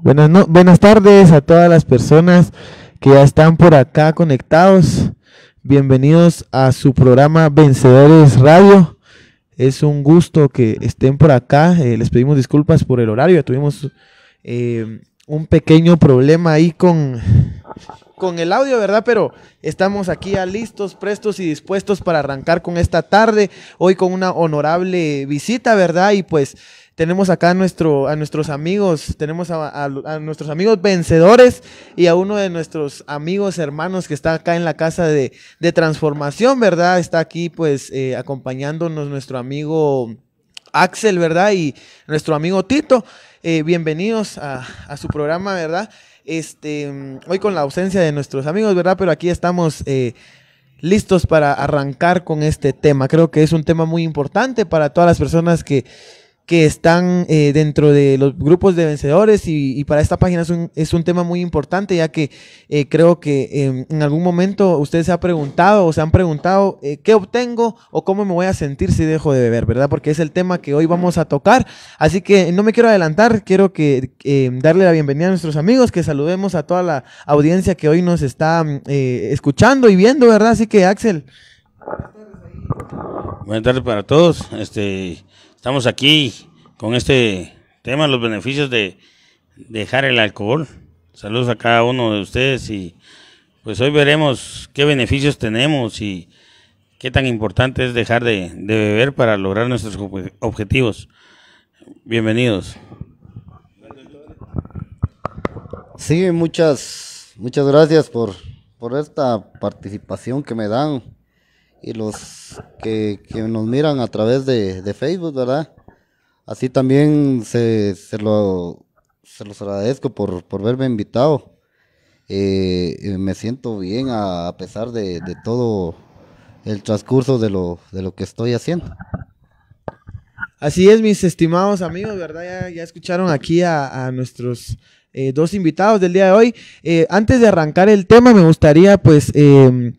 Buenas, buenas tardes a todas las personas que ya están por acá conectados. Bienvenidos a su programa Vencedores Radio. Es un gusto que estén por acá. Eh, les pedimos disculpas por el horario. tuvimos eh, un pequeño problema ahí con con el audio, ¿verdad? Pero estamos aquí ya listos, prestos y dispuestos para arrancar con esta tarde, hoy con una honorable visita, ¿verdad? Y pues tenemos acá a, nuestro, a nuestros amigos, tenemos a, nuestros amigos vencedores y a uno de nuestros amigos hermanos que está acá en la casa de, transformación, ¿verdad? Está aquí pues eh, acompañándonos nuestro amigo Axel, ¿verdad? Y nuestro amigo Tito. Eh, bienvenidos a su programa, ¿verdad? Este, mm, hoy con la ausencia de nuestros amigos, ¿verdad? Pero aquí estamos eh, listos para arrancar con este tema. Creo que es un tema muy importante para todas las personas que que están eh, dentro de los grupos de vencedores y, para esta página es un, es un, tema muy importante ya que eh, creo que em, en algún momento ustedes se ha preguntado o se han preguntado eh, qué obtengo o cómo me voy a sentir si dejo de beber, ¿verdad? Porque es el tema que hoy vamos a tocar. Así que no me quiero adelantar, quiero que em, darle la bienvenida a nuestros amigos, que saludemos a toda la audiencia que hoy nos está mm, eh, escuchando y viendo, ¿verdad? Así que Axel. Buenas tardes para todos. Este, Estamos aquí con este tema, los beneficios de dejar el alcohol. Saludos a cada uno de ustedes y pues hoy veremos qué beneficios tenemos y qué tan importante es dejar de, beber para lograr nuestros objetivos. Bienvenidos. Sí, muchas, muchas gracias por, por esta participación que me dan y los que, nos miran a través de, Facebook, ¿verdad? Así también se, se, lo, se los agradezco por, por verme invitado. Eh, eh, me siento bien a, pesar de, todo el transcurso de lo, que estoy haciendo. Así es, mis estimados amigos, ¿verdad? Ya, escucharon aquí a, nuestros eh, dos invitados del día de hoy. antes de arrancar el tema, me gustaría pues em,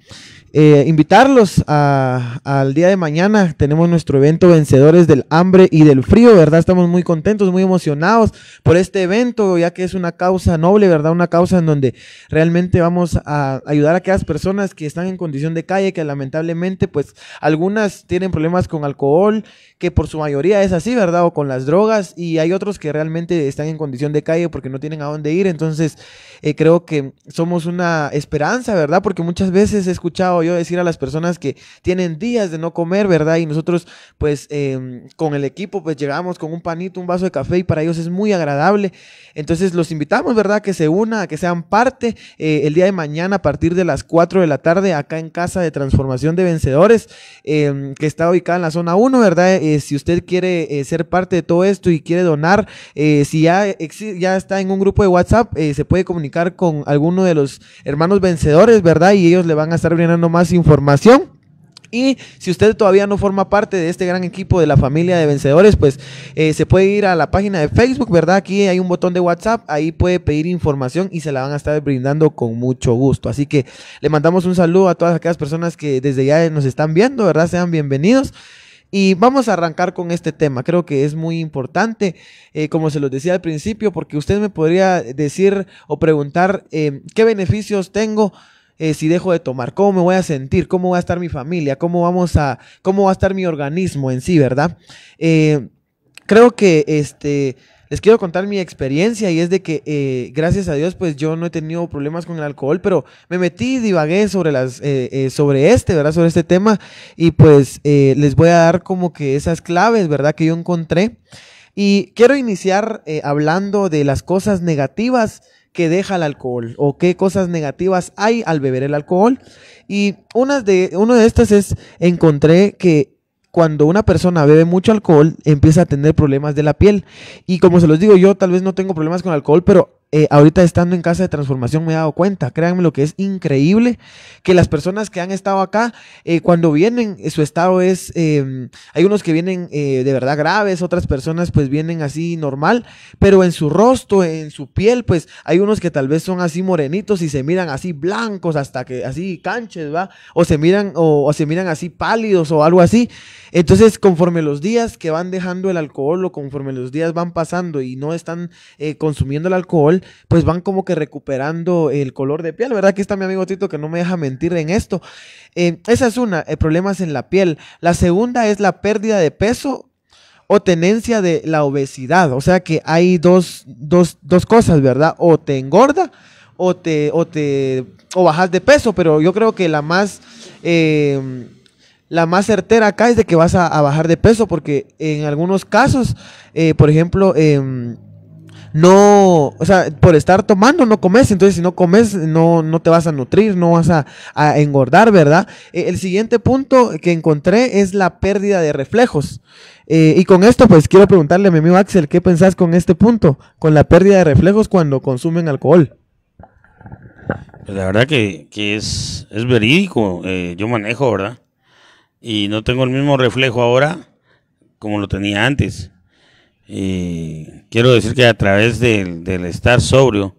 eh, invitarlos al día de mañana. Tenemos nuestro evento Vencedores del Hambre y del Frío, ¿verdad? Estamos muy contentos, muy emocionados por este evento, ya que es una causa noble, ¿verdad? Una causa en donde realmente vamos a ayudar a aquellas personas que están en condición de calle, que lamentablemente, pues algunas tienen problemas con alcohol, que por su mayoría es así, ¿verdad? O con las drogas, y hay otros que realmente están en condición de calle porque no tienen a dónde ir. Entonces, eh, creo que somos una esperanza, ¿verdad? Porque muchas veces he escuchado yo decir a las personas que tienen días de no comer, ¿verdad? Y nosotros, pues, em, con el equipo, pues llegamos con un panito, un vaso de café y para ellos es muy agradable. Entonces los invitamos, ¿verdad? Que se una, a que sean parte eh, el día de mañana a partir de las 4 de la tarde acá en Casa de Transformación de Vencedores, em, que está ubicada en la zona 1, ¿verdad? Eh, si usted quiere eh, ser parte de todo esto y quiere donar, si ya, ya está en un grupo de WhatsApp, se puede comunicar con alguno de los hermanos vencedores, ¿verdad? Y ellos le van a estar brindando más información. Y si usted todavía no forma parte de este gran equipo de la familia de vencedores, pues eh, se puede ir a la página de Facebook, ¿verdad? Aquí hay un botón de WhatsApp, ahí puede pedir información y se la van a estar brindando con mucho gusto. Así que le mandamos un saludo a todas aquellas personas que desde ya nos están viendo, ¿verdad? Sean bienvenidos. Y vamos a arrancar con este tema. Creo que es muy importante, eh, como se los decía al principio, porque usted me podría decir o preguntar eh, qué beneficios tengo eh, si dejo de tomar, cómo me voy a sentir, cómo va a estar mi familia, cómo vamos a, cómo va a estar mi organismo en sí, ¿verdad? Eh, creo que este les quiero contar mi experiencia y es de que eh, gracias a Dios pues yo no he tenido problemas con el alcohol, pero me metí divagué sobre, las, sobre este, ¿verdad? Sobre este tema y pues les voy a dar como que esas claves, ¿verdad? Que yo encontré. Y quiero iniciar hablando de las cosas negativas que deja el alcohol o qué cosas negativas hay al beber el alcohol. Y una de, de estas es, encontré que cuando una persona bebe mucho alcohol, empieza a tener problemas de la piel. Y como se los digo, yo tal vez no tengo problemas con alcohol, pero eh, ahorita estando en casa de transformación me he dado cuenta, créanme lo que es increíble, que las personas que han estado acá, eh, cuando vienen, eh, su estado es, eh, hay unos que vienen de verdad graves, otras personas pues vienen así normal, pero en su rostro, en su piel, pues hay unos que tal vez son así morenitos y se miran así blancos, hasta que así canches, ¿va? O se miran, o se miran así pálidos o algo así. Entonces, conforme los días que van dejando el alcohol o conforme los días van pasando y no están consumiendo el alcohol, pues van como que recuperando el color de piel, ¿verdad? Aquí está mi amigo Tito que no me deja mentir en esto. Eh, esa es una, el eh, problema es en la piel. La segunda es la pérdida de peso o tenencia de la obesidad. O sea que hay dos, cosas, ¿verdad? O te engorda o te, o te o bajas de peso, pero yo creo que la más... Em, la más certera acá es de que vas a, bajar de peso, porque en algunos casos, eh, por ejemplo, em, no, o sea, por estar tomando no comes, entonces si no comes no, no te vas a nutrir, no vas a, engordar, ¿verdad? Eh, el siguiente punto que encontré es la pérdida de reflejos. Eh, y con esto, pues quiero preguntarle a mi amigo Axel, ¿qué pensás con este punto? Con la pérdida de reflejos cuando consumen alcohol. Pues la verdad que, es, es, verídico, eh, yo manejo, ¿verdad? Y no tengo el mismo reflejo ahora como lo tenía antes. Y quiero decir que a través del, estar sobrio,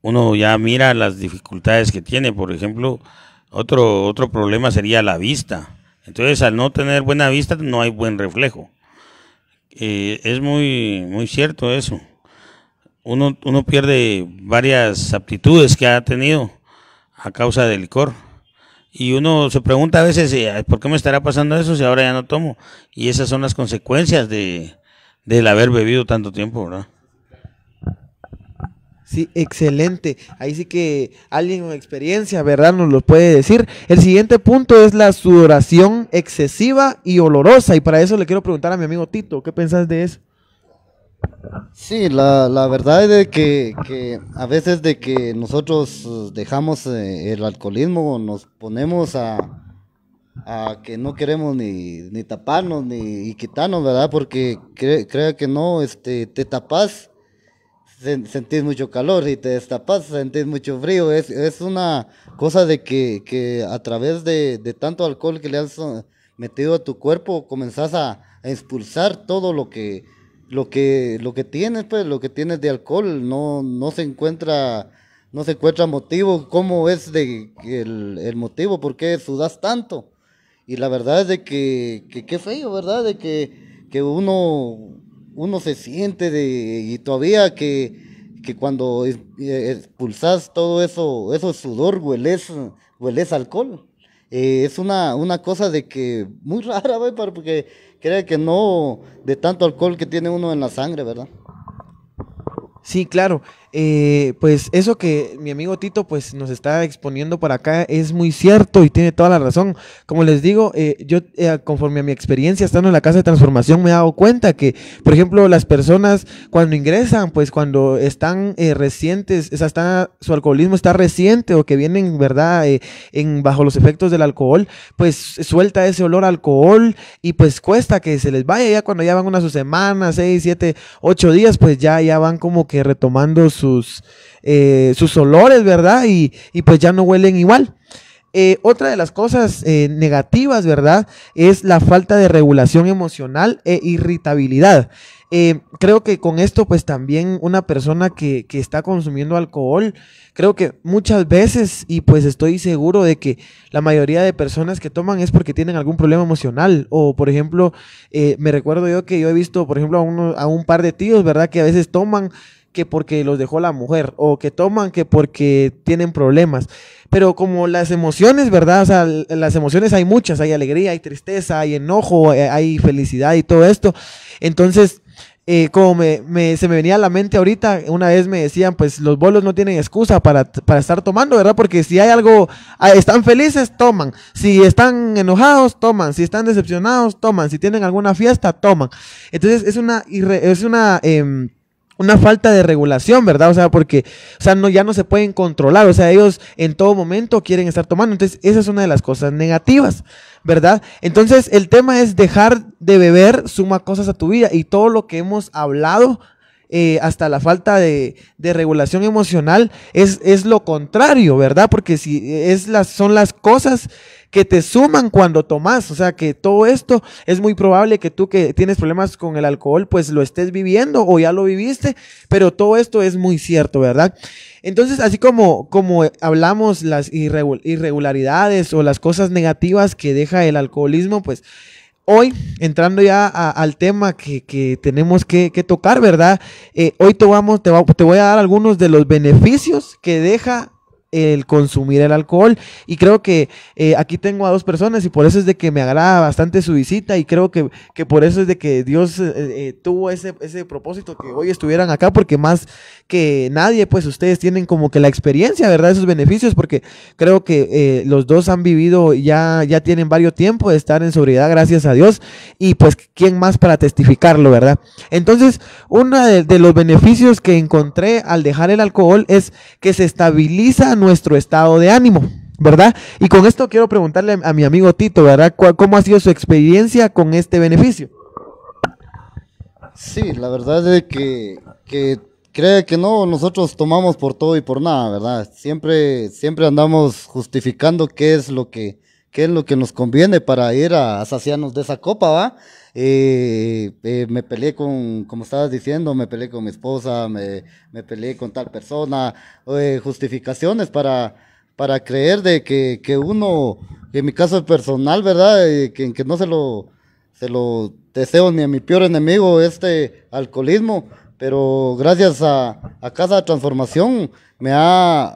uno ya mira las dificultades que tiene. Por ejemplo, otro, otro problema sería la vista. Entonces, al no tener buena vista, no hay buen reflejo. Eh, es muy, muy cierto eso. Uno, uno pierde varias aptitudes que ha tenido a causa del licor. Y uno se pregunta a veces, ¿por qué me estará pasando eso si ahora ya no tomo? Y esas son las consecuencias de, del haber bebido tanto tiempo, ¿verdad? Sí, excelente. Ahí sí que alguien con experiencia, ¿verdad? Nos lo puede decir. El siguiente punto es la sudoración excesiva y olorosa. Y para eso le quiero preguntar a mi amigo Tito, ¿qué pensás de eso? Sí, la, verdad es de que, que, a veces de que nosotros dejamos eh, el alcoholismo, nos ponemos a, a que no queremos ni, taparnos ni quitarnos, ¿verdad? Porque crea que no, este, te tapas, sentís mucho calor y te destapas, sentís mucho frío. Es, una cosa de que, a través de, tanto alcohol que le has ah, metido a tu cuerpo, comenzás a, expulsar todo lo que, lo lo que tienes, pues, lo que tienes de alcohol, no, no se encuentra no se encuentra motivo, cómo es de el, el motivo, por qué sudas tanto. Y la verdad es de que, qué feo, ¿verdad? De que, uno, uno se siente de, y todavía que, cuando eh, expulsas todo eso, eso sudor, hueles, hueles alcohol. Eh, es una, una cosa de que muy rara, porque cree que no de tanto alcohol que tiene uno en la sangre, ¿verdad? Sí, claro. Eh, pues eso que mi amigo Tito pues nos está exponiendo por acá es muy cierto y tiene toda la razón. Como les digo, eh, yo eh, conforme a mi experiencia estando en la casa de transformación me he dado cuenta que, por ejemplo, las personas cuando ingresan, pues cuando están recientes, o sea, su alcoholismo está reciente o que vienen, ¿verdad?, en, bajo los efectos del alcohol, pues suelta ese olor alcohol y pues cuesta que se les vaya ya cuando ya van unas semanas, seis, siete, ocho días, pues ya, ya van como que retomando su sus, eh, sus olores, ¿verdad? Y, pues ya no huelen igual. Eh, otra de las cosas eh, negativas, ¿verdad? Es la falta de regulación emocional e irritabilidad. creo que con esto, pues también una persona que, está consumiendo alcohol, creo que muchas veces, y pues estoy seguro de que la mayoría de personas que toman es porque tienen algún problema emocional. O, por ejemplo, me recuerdo yo que yo he visto, por ejemplo, a, a un par de tíos, ¿verdad? Que a veces toman que porque los dejó la mujer o que toman que porque tienen problemas. Pero como las emociones, ¿verdad? O sea, las emociones hay muchas, hay alegría, hay tristeza, hay enojo, eh, hay felicidad y todo esto. Entonces, eh, como se me venía a la mente ahorita, una vez me decían, pues los bolos no tienen excusa para, para, estar tomando, ¿verdad? Porque si hay algo, ah, están felices, toman. Si están enojados, toman. Si están decepcionados, toman. Si tienen alguna fiesta, toman. Entonces es una, es una eh, una falta de regulación, ¿verdad? O sea, porque sea, no, ya no se pueden controlar, o sea, ellos en todo momento quieren estar tomando. Entonces, esa es una de las cosas negativas, ¿verdad? Entonces, el tema es dejar de beber suma cosas a tu vida y todo lo que hemos hablado eh, hasta la falta de, regulación emocional, es, lo contrario, ¿verdad? Porque si es las, son las cosas que te suman cuando tomas, o sea que todo esto es muy probable que tú que tienes problemas con el alcohol, pues lo estés viviendo o ya lo viviste, pero todo esto es muy cierto, ¿verdad? Entonces, así como, como hablamos las irregularidades o las cosas negativas que deja el alcoholismo, pues hoy, entrando ya al tema que, tenemos que, tocar, ¿verdad? Eh, hoy vamos, te, voy a dar algunos de los beneficios que deja el consumir el alcohol. Y creo que eh, aquí tengo a dos personas y por eso es de que me agrada bastante su visita y creo que, por eso es de que Dios eh, eh, tuvo ese, propósito que hoy estuvieran acá porque más que nadie, pues ustedes tienen como que la experiencia, ¿verdad? Esos beneficios porque creo que los dos han vivido ya, ya tienen varios tiempo de estar en sobriedad, gracias a Dios. Y pues, ¿quién más para testificarlo, verdad? Entonces, uno de, de los beneficios que encontré al dejar el alcohol es que se estabiliza nuestro estado de ánimo. ¿verdad? Y con esto quiero preguntarle a mi amigo Tito, ¿verdad? ¿Cómo ha sido su experiencia con este beneficio? Sí, la verdad es que, cree que no, nosotros tomamos por todo y por nada, ¿verdad? Siempre, siempre andamos justificando qué es lo que, qué es lo que nos conviene para ir a, saciarnos de esa copa, ¿va? Eh, eh, me peleé con, como estabas diciendo, me peleé con mi esposa, me, peleé con tal persona, eh, justificaciones para, creer de que, uno, en mi caso personal, ¿verdad? que, no se lo, deseo ni a mi peor enemigo, este alcoholismo, pero gracias a, cada Transformación mm,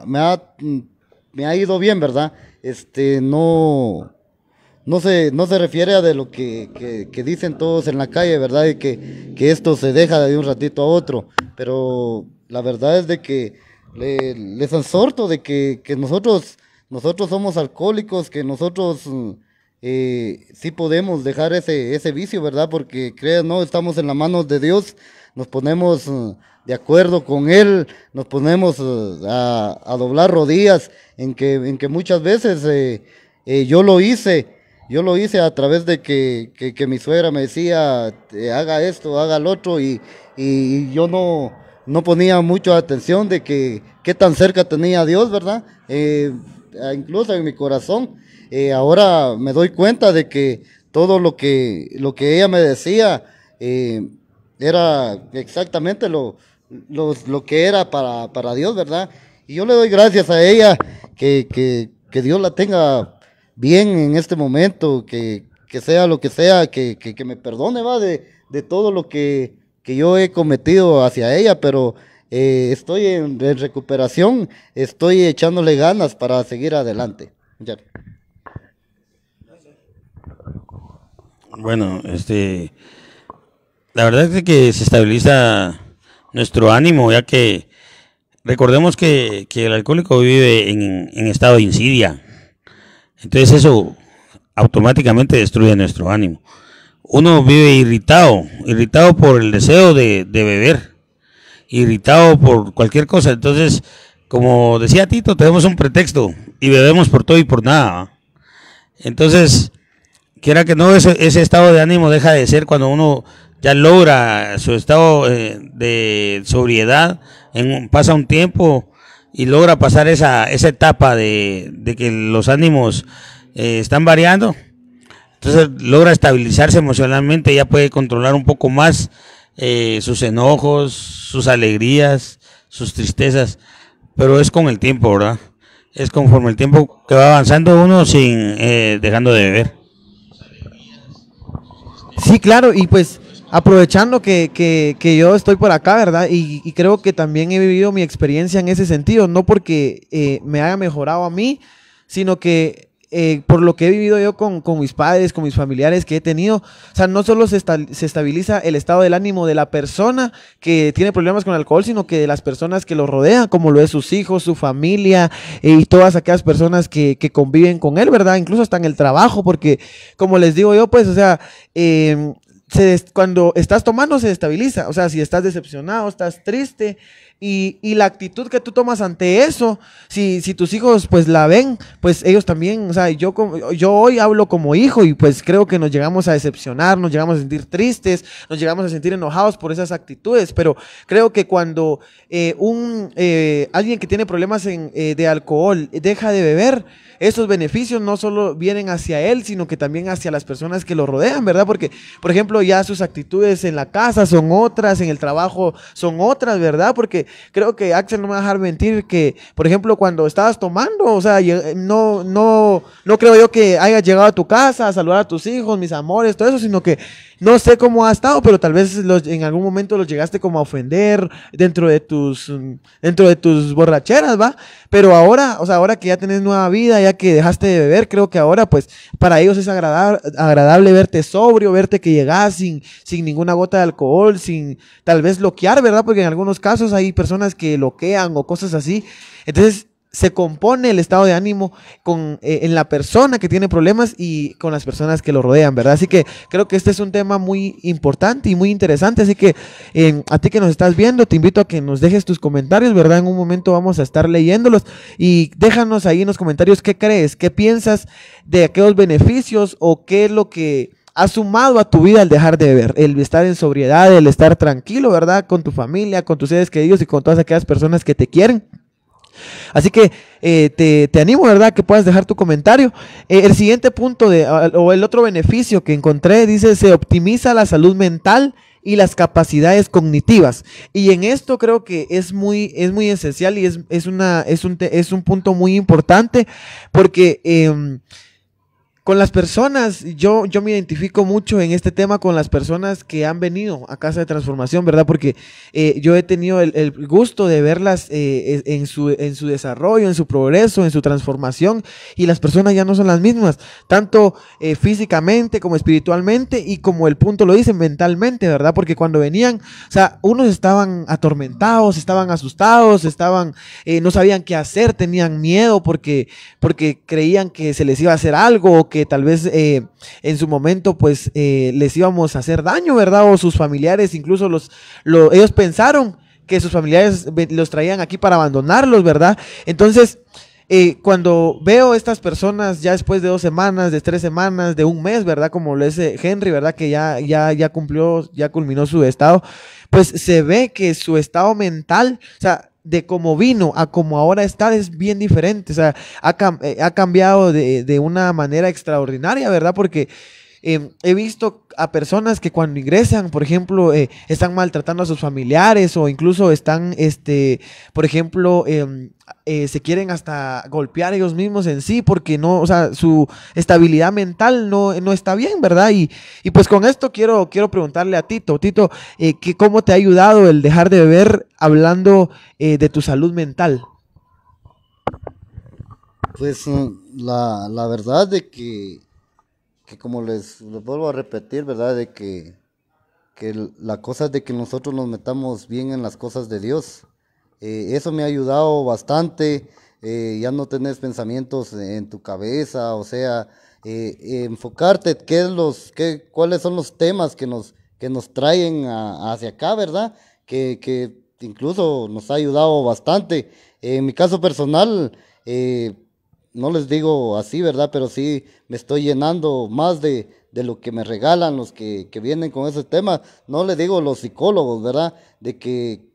me ha ido bien, ¿verdad? este, no, no se, no se refiere a de lo que, dicen todos en la calle, ¿verdad? Y que, esto se deja de un ratito a otro. Pero la verdad es de que les exhorto de que, nosotros, nosotros somos alcohólicos, que nosotros mm, eh, sí podemos dejar ese, ese vicio, ¿verdad? Porque crean, no, estamos en las manos de Dios, nos ponemos mm, de acuerdo con Él, nos ponemos eh, a, doblar rodillas, en que, en que muchas veces eh, eh, yo lo hice, yo lo hice a través de que, mi suegra me decía, haga esto, haga lo otro, y, yo no, no ponía mucha atención de que qué tan cerca tenía a Dios, ¿verdad? incluso en mi corazón, ahora me doy cuenta de que todo lo que, lo que ella me decía, era exactamente lo, lo que era para, Dios, ¿verdad? Y yo le doy gracias a ella, que, Dios la tenga bien en este momento, que, sea lo que sea, que, me perdone, va, de, todo lo que, yo he cometido hacia ella, pero eh, estoy en, recuperación, estoy echándole ganas para seguir adelante. Ya. Bueno, este, la verdad es que se estabiliza nuestro ánimo, ya que recordemos que, el alcohólico vive en, en, estado de insidia. Entonces eso automáticamente destruye nuestro ánimo. Uno vive irritado, irritado por el deseo de, beber, irritado por cualquier cosa. Entonces, como decía Tito, tenemos un pretexto y bebemos por todo y por nada. Entonces, quiera que no, ese, ese estado de ánimo deja de ser cuando uno ya logra su estado eh, de sobriedad, pasa un tiempo y logra pasar esa, etapa de, que los ánimos eh, están variando. Entonces logra estabilizarse emocionalmente, ya puede controlar un poco más eh, sus enojos, sus alegrías, sus tristezas, pero es con el tiempo, ¿verdad? Es conforme el tiempo que va avanzando uno sin dejando de beber. Sí, claro, y pues aprovechando que, que, que, yo estoy por acá, ¿verdad? Y, y, creo que también he vivido mi experiencia en ese sentido, no porque eh, me haya mejorado a mí, sino que eh, por lo que he vivido yo con, con, mis padres, con mis familiares que he tenido, o sea, no solo se, se, estabiliza el estado del ánimo de la persona que tiene problemas con el alcohol, sino que de las personas que lo rodean, como lo es sus hijos, su familia eh, y todas aquellas personas que, que, conviven con él, ¿verdad? Incluso hasta en el trabajo, porque como les digo yo, pues, o sea, eh, cuando estás tomando se estabiliza. O sea, si estás decepcionado, estás triste y, la actitud que tú tomas ante eso, si, tus hijos pues la ven, pues ellos también, o sea, yo, hoy hablo como hijo y pues creo que nos llegamos a decepcionar, nos llegamos a sentir tristes, nos llegamos a sentir enojados por esas actitudes, pero creo que cuando eh, un, eh, alguien que tiene problemas eh, de alcohol deja de beber, esos beneficios no solo vienen hacia él, sino que también hacia las personas que lo rodean, ¿verdad? Porque, por ejemplo, ya sus actitudes en la casa son otras, en el trabajo son otras, ¿verdad? Porque creo que Axel no me va a dejar mentir que, por ejemplo, cuando estabas tomando, o sea, no, no, no creo yo que hayas llegado a tu casa a saludar a tus hijos, mis amores, todo eso, sino que no sé cómo ha estado, pero tal vez en algún momento los llegaste como a ofender dentro de tus, dentro de tus borracheras, ¿va? Pero ahora, o sea, ahora que ya tienes nueva vida, ya que dejaste de beber, creo que ahora pues para ellos es agradable, agradable verte sobrio, verte que llegas sin, sin ninguna gota de alcohol, sin tal vez loquear ¿verdad? Porque en algunos casos hay personas que loquean o cosas así. Entonces se compone el estado de ánimo con, eh, en la persona que tiene problemas y con las personas que lo rodean, ¿verdad? Así que creo que este es un tema muy importante y muy interesante, así que eh, a ti que nos estás viendo, te invito a que nos dejes tus comentarios, ¿verdad? En un momento vamos a estar leyéndolos y déjanos ahí en los comentarios qué crees, qué piensas de aquellos beneficios o qué es lo que ha sumado a tu vida al dejar de beber, el estar en sobriedad, el estar tranquilo, ¿verdad? Con tu familia, con tus seres queridos y con todas aquellas personas que te quieren. Así que eh, te, animo, ¿verdad?, que puedas dejar tu comentario. Eh, el siguiente punto de, ah, o el otro beneficio que encontré dice, se optimiza la salud mental y las capacidades cognitivas. Y en esto creo que es muy, es muy esencial y es, una, es, un, es un punto muy importante porque... Em, con las personas, yo, yo me identifico mucho en este tema con las personas que han venido a Casa de Transformación, ¿verdad? Porque eh, yo he tenido el, gusto de verlas eh, e, en, su, en su desarrollo, en su progreso, en su transformación, y las personas ya no son las mismas, tanto eh, físicamente como espiritualmente y como el punto lo dice, mentalmente, ¿verdad? Porque cuando venían, o sea, unos estaban atormentados, estaban asustados, estaban, no sabían qué hacer, tenían miedo porque, porque creían que se les iba a hacer algo que tal vez eh, en su momento pues eh, les íbamos a hacer daño, ¿verdad? O sus familiares, incluso los, ellos pensaron que sus familiares los traían aquí para abandonarlos, ¿verdad? Entonces, eh, cuando veo estas personas ya después de dos semanas, de tres semanas, de un mes, ¿verdad? Como lo dice Henry, ¿verdad? Que ya, ya, ya cumplió, ya culminó su estado, pues se ve que su estado mental, o sea, de cómo vino a como ahora está es bien diferente. O sea, ha, eh, ha cambiado de, de una manera extraordinaria, ¿verdad? Porque eh, he visto a personas que cuando ingresan, por ejemplo, eh, están maltratando a sus familiares o incluso están, este, por ejemplo, em, eh, se quieren hasta golpear ellos mismos en sí porque no, o sea, su estabilidad mental no, no está bien, ¿verdad? Y, pues con esto quiero, quiero preguntarle a Tito, Tito, ¿cómo te ha ayudado el dejar de beber hablando de tu salud mental? Pues la verdad de que que como les, vuelvo a repetir, ¿verdad? De que, la cosa es de que nosotros nos metamos bien en las cosas de Dios. Eh, eso me ha ayudado bastante, eh, ya no tenés pensamientos en tu cabeza, o sea, eh, enfocarte qué es los, qué, cuáles son los temas que nos, que nos traen hacia acá, ¿verdad? Que, que incluso nos ha ayudado bastante. en mi caso personal, eh, no les digo así, ¿verdad? Pero sí me estoy llenando más de, de lo que me regalan los que, que, vienen con ese tema. No les digo los psicólogos, ¿verdad? De que,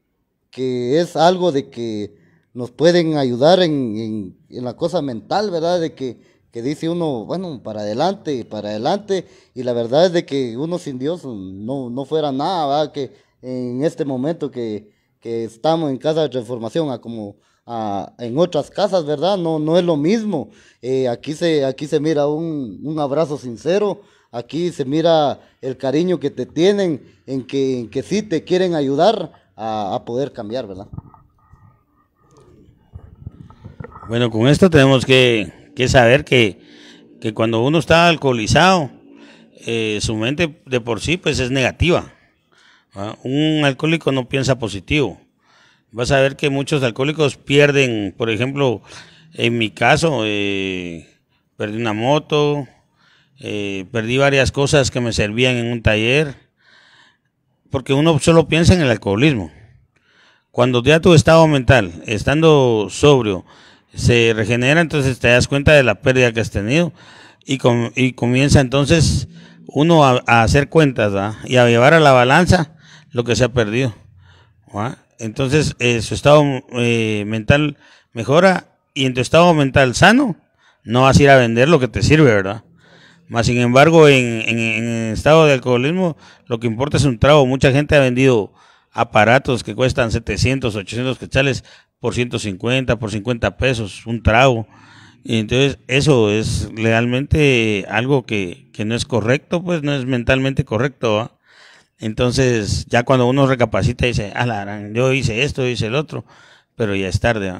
que es algo de que nos pueden ayudar en, en, la cosa mental, ¿verdad? De que, que, dice uno, bueno, para adelante, para adelante. Y la verdad es de que uno sin Dios no, no fuera nada, ¿verdad? Que en este momento que, que estamos en casa de transformación, a como en otras casas, ¿verdad? No, no es lo mismo. Eh, aquí, se, aquí se mira un, abrazo sincero, aquí se mira el cariño que te tienen, en que, que sí te quieren ayudar a, poder cambiar, ¿verdad? Bueno, con esto tenemos que, saber que, cuando uno está alcoholizado, eh, su mente de por sí pues es negativa. Un alcohólico no piensa positivo vas a ver que muchos alcohólicos pierden, por ejemplo, en mi caso, eh, perdí una moto, eh, perdí varias cosas que me servían en un taller, porque uno solo piensa en el alcoholismo. Cuando ya tu estado mental, estando sobrio, se regenera, entonces te das cuenta de la pérdida que has tenido y, comienza entonces uno a, hacer cuentas y a llevar a la balanza lo que se ha perdido. Entonces, eh, su estado eh, mental mejora y en tu estado mental sano, no vas a ir a vender lo que te sirve, ¿verdad? Más sin embargo, en, en, estado de alcoholismo, lo que importa es un trago. Mucha gente ha vendido aparatos que cuestan 700, 800 quetzales por 150, por 50 pesos, un trago. Y entonces eso es realmente algo que, no es correcto, pues no es mentalmente correcto. Entonces, ya cuando uno recapacita, y dice, ah, yo hice esto, hice el otro, pero ya es tarde.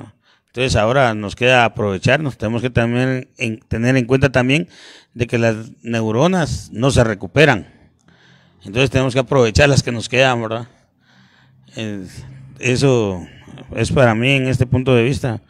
Entonces, ahora nos queda aprovecharnos. Tenemos que también tener en cuenta también de que las neuronas no se recuperan. Entonces, tenemos que aprovechar las que nos quedan, ¿verdad? eso es para mí en este punto de vista.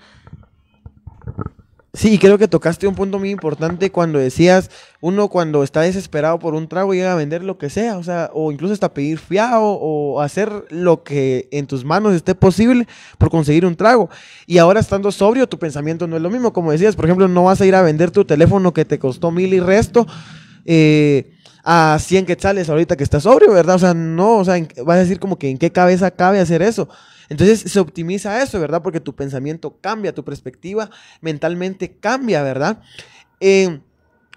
Sí, creo que tocaste un punto muy importante cuando decías, uno cuando está desesperado por un trago llega a vender lo que sea, o sea, o incluso hasta pedir fiado o hacer lo que en tus manos esté posible por conseguir un trago. Y ahora estando sobrio, tu pensamiento no es lo mismo. Como decías, por ejemplo, no vas a ir a vender tu teléfono que te costó mil y resto. Eh, a 100 quetzales ahorita que estás sobrio, ¿verdad? O sea, no, o sea, vas a decir como que en qué cabeza cabe hacer eso. Entonces se optimiza eso, ¿verdad? Porque tu pensamiento cambia, tu perspectiva mentalmente cambia, ¿verdad? Eh,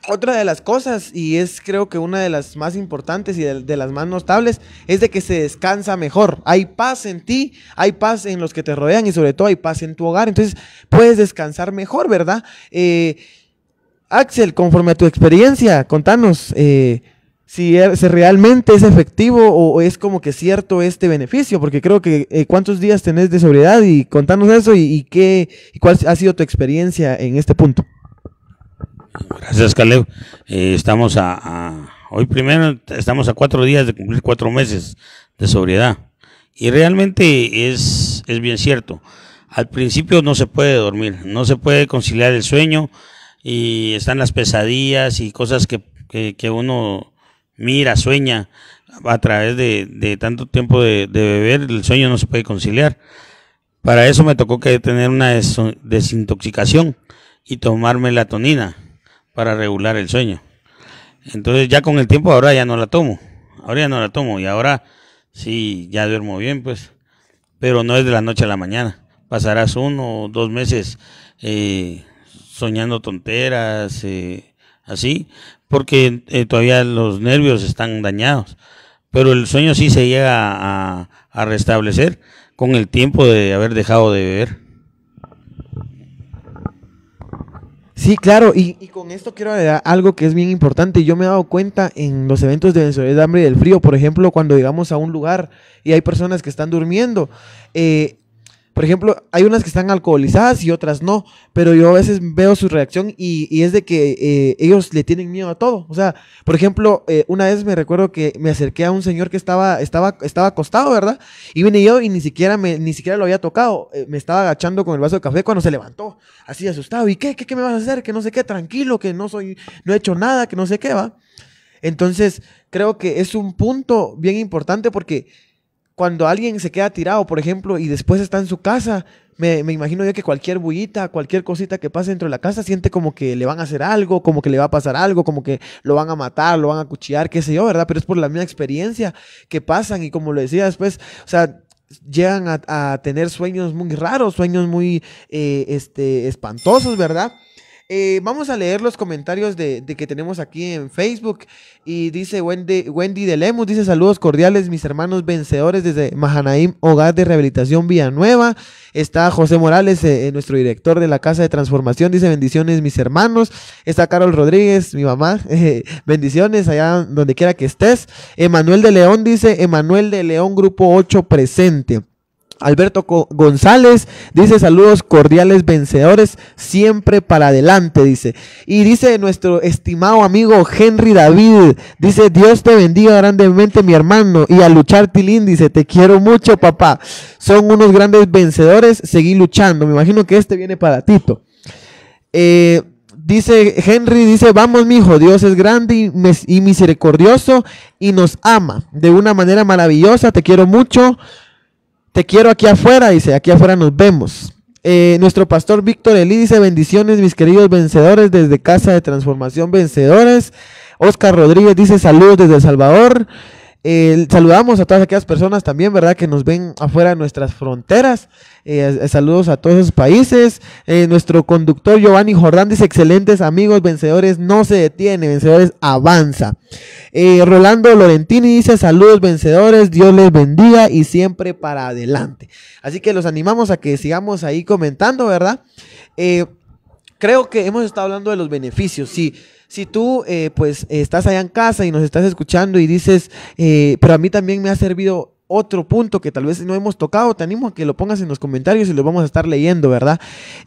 otra de las cosas, y es creo que una de las más importantes y de, las más notables, es de que se descansa mejor. Hay paz en ti, hay paz en los que te rodean y sobre todo hay paz en tu hogar. Entonces puedes descansar mejor, ¿verdad? Eh, Axel, conforme a tu experiencia, contanos. Eh, Er, si, realmente es efectivo o, es como que cierto este beneficio, porque creo que eh, cuántos días tenés de sobriedad y contanos eso y, qué y cuál ha sido tu experiencia en este punto. Gracias, Caleb. Eh, estamos a, hoy primero estamos a cuatro días de cumplir cuatro meses de sobriedad y realmente es es bien cierto. Al principio no se puede dormir, no se puede conciliar el sueño y están las pesadillas y cosas que, que uno mira, sueña, a través de, tanto tiempo de, beber, el sueño no se puede conciliar. Para eso me tocó que tener una desintoxicación y tomar melatonina para regular el sueño. Entonces ya con el tiempo ahora ya no la tomo, ahora ya no la tomo y ahora sí ya duermo bien pues, pero no es de la noche a la mañana. Pasarás uno o dos meses eh, soñando tonteras, eh, así, porque eh, todavía los nervios están dañados. Pero el sueño sí se llega a, restablecer con el tiempo de haber dejado de beber. Sí, claro, y, con esto quiero agregar algo que es bien importante. Yo me he dado cuenta en los eventos de Venezuela de hambre y del frío, por ejemplo, cuando llegamos a un lugar y hay personas que están durmiendo, eh, por ejemplo, hay unas que están alcoholizadas y otras no, pero yo a veces veo su reacción y, es de que eh, ellos le tienen miedo a todo. O sea, por ejemplo, eh, una vez me recuerdo que me acerqué a un señor que estaba, estaba, estaba acostado, ¿verdad? Y vine yo y ni siquiera, me, ni siquiera lo había tocado. Eh, me estaba agachando con el vaso de café cuando se levantó, así asustado. ¿Y qué? ¿Qué, me vas a hacer? Que no sé qué, tranquilo, que no soy, no he hecho nada, que no sé qué, ¿va? Entonces, creo que es un punto bien importante porque cuando alguien se queda tirado, por ejemplo, y después está en su casa, me, imagino yo que cualquier bullita, cualquier cosita que pase dentro de la casa, siente como que le van a hacer algo, como que le va a pasar algo, como que lo van a matar, lo van a cuchillar, qué sé yo, ¿verdad? Pero es por la misma experiencia que pasan y como lo decía después, o sea, llegan a, tener sueños muy raros, sueños muy eh, este, espantosos, ¿verdad? Eh, vamos a leer los comentarios de, que tenemos aquí en Facebook. Y dice Wendy, Wendy de Lemus, dice saludos cordiales, mis hermanos vencedores desde Mahanaim, Hogar de Rehabilitación Villanueva. Está José Morales, eh, eh, nuestro director de la Casa de Transformación, dice bendiciones, mis hermanos. Está Carol Rodríguez, mi mamá, bendiciones allá donde quiera que estés. Emanuel de León dice, Emanuel de León, Grupo 8 presente. Alberto González dice saludos cordiales vencedores, siempre para adelante, dice. Y dice nuestro estimado amigo Henry David, dice Dios te bendiga grandemente mi hermano y a luchar Tilín, dice te quiero mucho papá. Son unos grandes vencedores, seguí luchando. Me imagino que este viene para Tito. Eh, dice Henry, dice, vamos, mijo, Dios es grande y, misericordioso y nos ama de una manera maravillosa, te quiero mucho. Te quiero aquí afuera, dice, aquí afuera nos vemos. Eh, nuestro pastor Víctor Elí dice, bendiciones mis queridos vencedores desde Casa de Transformación Vencedores. Oscar Rodríguez dice, saludos desde El Salvador saludamos a todas aquellas personas también, ¿verdad? Que nos ven afuera de nuestras fronteras. Eh, eh, saludos a todos esos países. Eh, nuestro conductor Giovanni Jordán dice, excelentes amigos, vencedores no se detiene, vencedores avanza. Rolando Lorentini dice, saludos vencedores, Dios les bendiga y siempre para adelante. Así que los animamos a que sigamos ahí comentando, ¿verdad? creo que hemos estado hablando de los beneficios, sí. Si tú, eh, pues, estás allá en casa y nos estás escuchando y dices, eh, pero a mí también me ha servido otro punto que tal vez no hemos tocado, te animo a que lo pongas en los comentarios y lo vamos a estar leyendo, ¿verdad?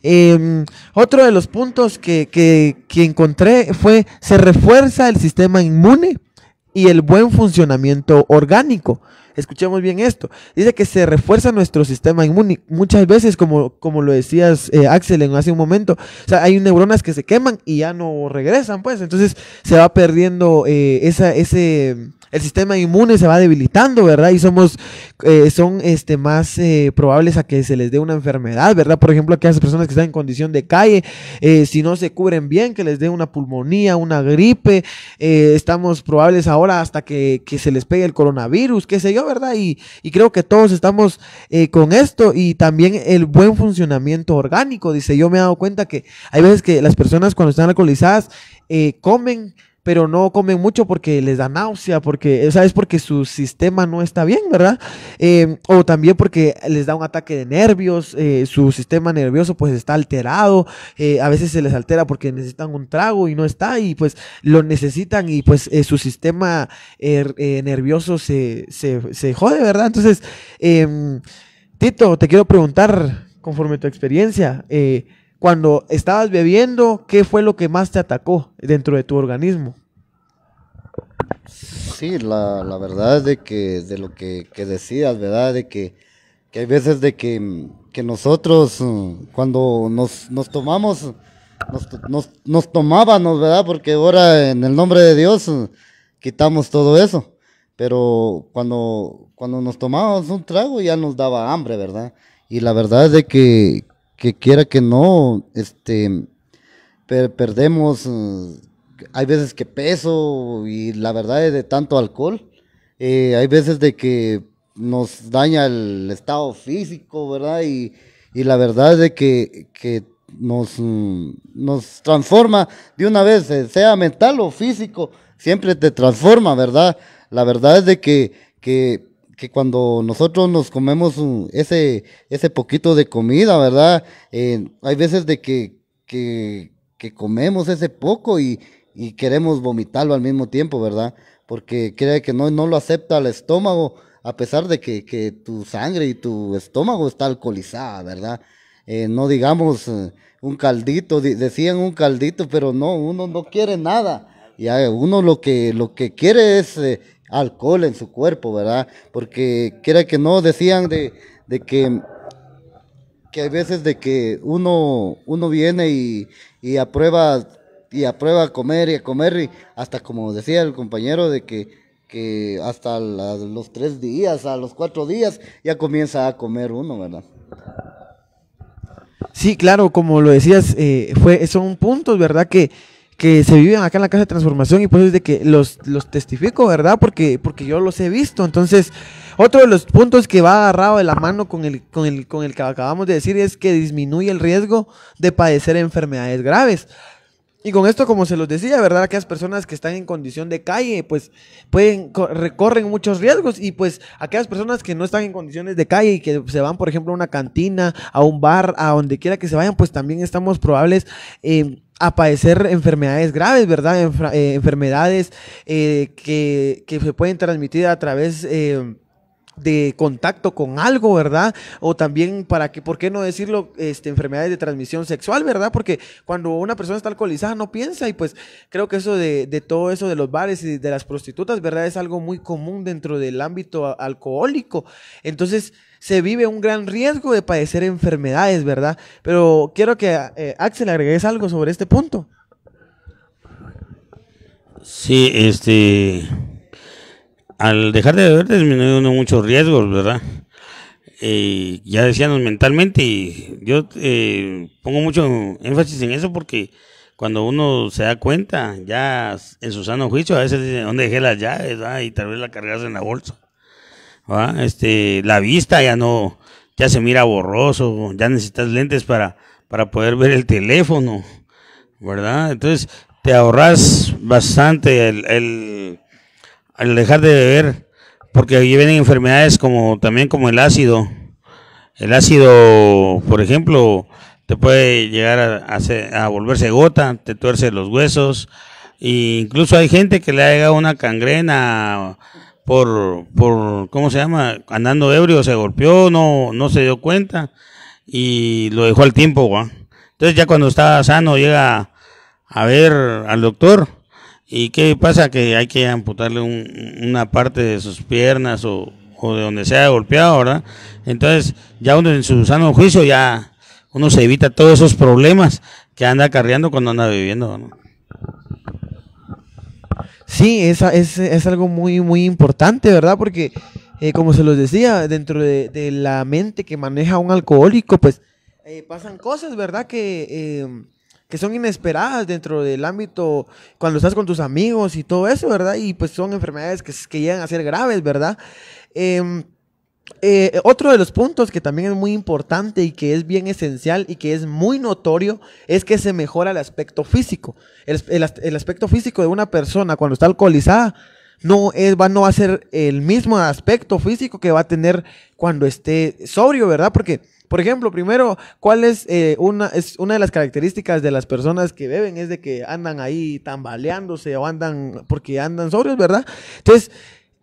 Em, otro de los puntos que, que, que encontré fue, se refuerza el sistema inmune y el buen funcionamiento orgánico escuchemos bien esto. Dice que se refuerza nuestro sistema inmune. Muchas veces, como, como lo decías eh, Axel en hace un momento, o sea, hay neuronas que se queman y ya no regresan, pues. Entonces se va perdiendo eh, esa, ese el sistema inmune se va debilitando, ¿verdad? Y somos, eh, son este, más eh, probables a que se les dé una enfermedad, ¿verdad? Por ejemplo, aquellas personas que están en condición de calle, eh, si no se cubren bien, que les dé una pulmonía, una gripe, estamos probables ahora hasta que, se les pegue el coronavirus, qué sé yo, ¿verdad? Y, y creo que todos estamos con esto y también el buen funcionamiento orgánico, dice, yo me he dado cuenta que hay veces que las personas cuando están alcoholizadas comen, pero no comen mucho porque les da náusea, porque, o sea, es porque su sistema no está bien, ¿verdad? Eh, o también porque les da un ataque de nervios, eh, su sistema nervioso pues está alterado, eh, a veces se les altera porque necesitan un trago y no está, y pues lo necesitan y pues su sistema er, nervioso se, se, se, jode, ¿verdad? Entonces, em, Tito, te quiero preguntar, conforme tu experiencia, eh, cuando estabas bebiendo, ¿qué fue lo que más te atacó dentro de tu organismo? Sí, la, verdad es de que, de lo que, decías, ¿verdad? De que, hay veces de que, nosotros, mm, cuando nos, tomamos, nos, nos, nos, tomábamos, ¿verdad? Porque ahora en el nombre de Dios quitamos todo eso. Pero cuando, cuando nos tomábamos un trago ya nos daba hambre, ¿verdad? Y la verdad es de que, que quiera que no, este, perdemos, eh, hay veces que peso y la verdad es de tanto alcohol, eh, hay veces de que nos daña el estado físico, ¿verdad? Y, la verdad es de que, nos, mm, nos, transforma de una vez, eh, sea mental o físico, siempre te transforma, ¿verdad? La verdad es de que, que que cuando nosotros nos comemos ese, ese poquito de comida, ¿verdad? Eh, hay veces de que, comemos ese poco y, queremos vomitarlo al mismo tiempo, ¿verdad? Porque cree que no, no lo acepta el estómago, a pesar de que, tu sangre y tu estómago está alcoholizada, ¿verdad? Eh, no digamos eh, un caldito, decían un caldito, pero no, uno no quiere nada. y uno lo que, lo que quiere es alcohol en su cuerpo, ¿verdad? Porque era que no, decían de, de que hay veces de que uno, uno viene y, aprueba y aprueba a comer y a comer y hasta como decía el compañero de que, hasta los tres días, a los cuatro días ya comienza a comer uno, ¿verdad? Sí, claro, como lo decías, eh, fue, son puntos, ¿verdad? Que que se viven acá en la casa de transformación y pues es de que los, los testifico, ¿verdad? Porque, porque yo los he visto. Entonces, otro de los puntos que va agarrado de la mano con el, con el, con el que acabamos de decir es que disminuye el riesgo de padecer enfermedades graves. Y con esto, como se los decía, ¿verdad? Aquellas personas que están en condición de calle, pues pueden, recorren muchos riesgos y pues aquellas personas que no están en condiciones de calle y que se van, por ejemplo, a una cantina, a un bar, a donde quiera que se vayan, pues también estamos probables eh, a padecer enfermedades graves, ¿verdad? Eh, enfermedades eh, que, se pueden transmitir a través... Eh, de contacto con algo, ¿verdad? O también para que, ¿por qué no decirlo? Este, enfermedades de transmisión sexual, ¿verdad? Porque cuando una persona está alcoholizada no piensa y pues creo que eso de, todo eso de los bares y de las prostitutas, ¿verdad? Es algo muy común dentro del ámbito alcohólico. Entonces se vive un gran riesgo de padecer enfermedades, ¿verdad? Pero quiero que eh, Axel agregues algo sobre este punto. Sí, este al dejar de beber disminuye uno muchos riesgos, ¿verdad? Eh, ya decíamos mentalmente, y yo eh, pongo mucho énfasis en eso porque cuando uno se da cuenta, ya en su sano juicio, a veces dice, ¿dónde dejé las llaves? y tal vez la cargas en la bolsa. Este, la vista ya no, ya se mira borroso, ya necesitas lentes para, para poder ver el teléfono, ¿verdad? Entonces, te ahorras bastante el al dejar de beber, porque ahí vienen enfermedades como también como el ácido. El ácido, por ejemplo, te puede llegar a, volverse gota, te tuerce los huesos. E incluso hay gente que le ha llegado una cangrena por, por, ¿cómo se llama? Andando ebrio, se golpeó, no, no se dio cuenta y lo dejó al tiempo, Entonces ya cuando está sano llega a ver al doctor ¿Y qué pasa? Que hay que amputarle una parte de sus piernas o, de donde sea golpeado, ¿verdad? Entonces, ya uno en su sano juicio, ya uno se evita todos esos problemas que anda acarreando cuando anda viviendo, Sí, es, es, es, algo muy, muy importante, ¿verdad? Porque, eh, como se los decía, dentro de, de, la mente que maneja un alcohólico, pues eh, pasan cosas, ¿verdad? Que eh, que son inesperadas dentro del ámbito cuando estás con tus amigos y todo eso, ¿verdad? Y pues son enfermedades que, llegan a ser graves, ¿verdad? Em, eh, otro de los puntos que también es muy importante y que es bien esencial y que es muy notorio es que se mejora el aspecto físico. El, aspecto físico de una persona cuando está alcoholizada no, va, no va a ser el mismo aspecto físico que va a tener cuando esté sobrio, ¿verdad? Porque por ejemplo, primero, ¿cuál es, eh, una, es una de las características de las personas que beben? Es de que andan ahí tambaleándose o andan porque andan sobrios, ¿verdad? Entonces,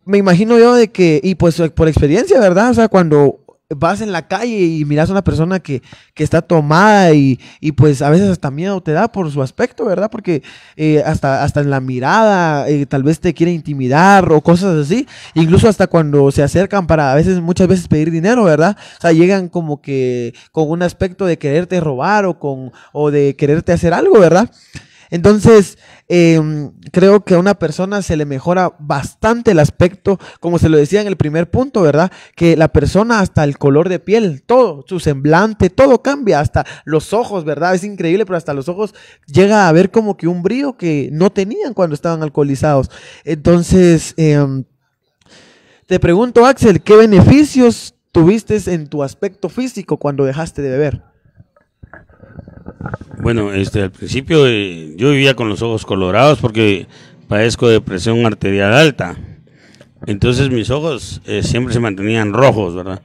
me imagino yo de que, y pues por experiencia, ¿verdad? O sea, cuando vas en la calle y miras a una persona que, está tomada y, pues a veces hasta miedo te da por su aspecto, ¿verdad? Porque eh, hasta, hasta en la mirada eh, tal vez te quiere intimidar o cosas así. Incluso hasta cuando se acercan para a veces, muchas veces pedir dinero, ¿verdad? O sea, llegan como que con un aspecto de quererte robar o, con, o de quererte hacer algo, ¿verdad? Entonces, Em, creo que a una persona se le mejora bastante el aspecto, como se lo decía en el primer punto, ¿verdad? Que la persona hasta el color de piel, todo, su semblante, todo cambia, hasta los ojos, ¿verdad? Es increíble, pero hasta los ojos llega a ver como que un brillo que no tenían cuando estaban alcoholizados. Entonces, em, te pregunto, Axel, ¿qué beneficios tuviste en tu aspecto físico cuando dejaste de beber? Bueno, este, al principio eh, yo vivía con los ojos colorados porque padezco de presión arterial alta. Entonces mis ojos eh, siempre se mantenían rojos, ¿verdad?